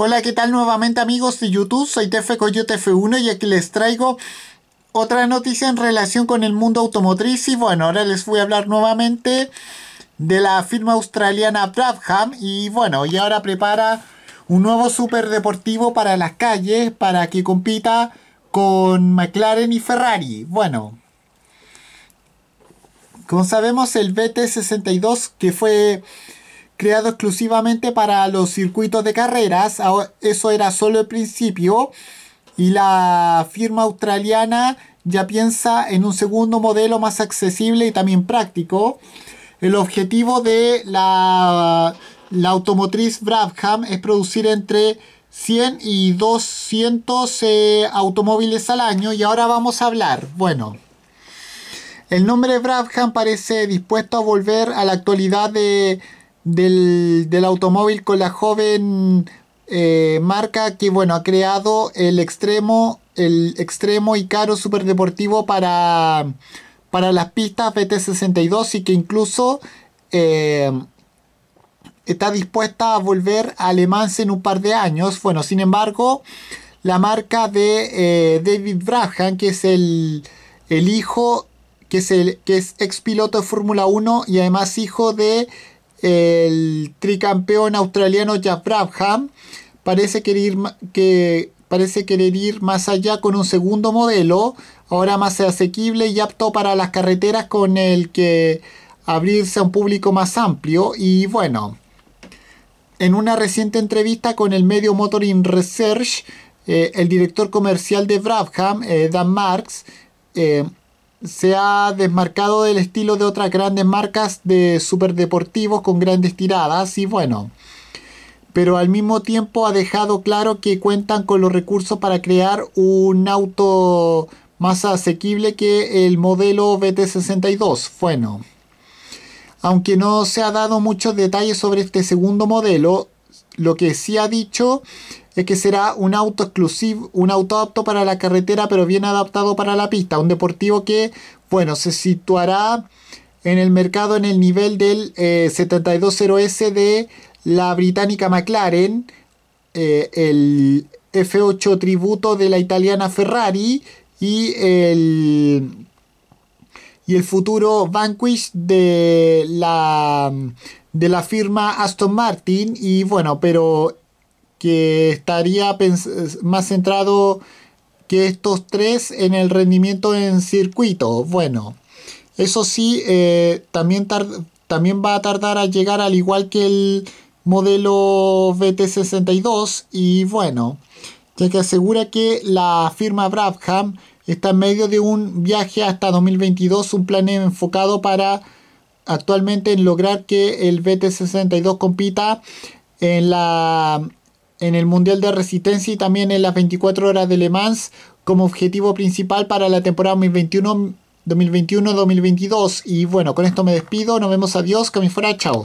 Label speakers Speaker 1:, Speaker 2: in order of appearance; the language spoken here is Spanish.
Speaker 1: Hola, ¿qué tal nuevamente amigos de YouTube? Soy TF 1 y aquí les traigo otra noticia en relación con el mundo automotriz y bueno, ahora les voy a hablar nuevamente de la firma australiana Brabham y bueno, y ahora prepara un nuevo superdeportivo para las calles para que compita con McLaren y Ferrari. Bueno, como sabemos el BT62 que fue creado exclusivamente para los circuitos de carreras. Eso era solo el principio. Y la firma australiana ya piensa en un segundo modelo más accesible y también práctico. El objetivo de la, la automotriz Brabham es producir entre 100 y 200 eh, automóviles al año y ahora vamos a hablar. Bueno, el nombre Brabham parece dispuesto a volver a la actualidad de del, automóvil con la joven eh, marca que bueno ha creado el extremo el extremo y caro superdeportivo para para las pistas BT62 y que incluso eh, está dispuesta a volver a Alemán en un par de años bueno sin embargo la marca de eh, David Brabham que es el, el hijo que es el que es ex piloto de Fórmula 1 y además hijo de el tricampeón australiano Jeff Brabham parece querer ir, que parece querer ir más allá con un segundo modelo, ahora más asequible y apto para las carreteras con el que abrirse a un público más amplio y bueno. En una reciente entrevista con el medio Motoring Research, eh, el director comercial de Brabham, eh, Dan Marks, eh, se ha desmarcado del estilo de otras grandes marcas de superdeportivos con grandes tiradas y bueno, pero al mismo tiempo ha dejado claro que cuentan con los recursos para crear un auto más asequible que el modelo BT62. Bueno, aunque no se ha dado muchos detalles sobre este segundo modelo, lo que sí ha dicho es que será un auto exclusivo, un auto apto para la carretera, pero bien adaptado para la pista. Un deportivo que, bueno, se situará en el mercado en el nivel del 720S eh, de la británica McLaren, eh, el F8 tributo de la italiana Ferrari y el y el futuro Vanquish de la, de la firma Aston Martin. Y bueno, pero que estaría más centrado que estos tres en el rendimiento en circuito. Bueno, eso sí, eh, también, también va a tardar a llegar al igual que el modelo BT62 y bueno, ya que asegura que la firma Brabham está en medio de un viaje hasta 2022, un plan enfocado para actualmente en lograr que el BT62 compita en, la, en el Mundial de Resistencia y también en las 24 horas de Le Mans como objetivo principal para la temporada 2021. 2022 y bueno, con esto me despido, nos vemos, adiós, que fuera, chao.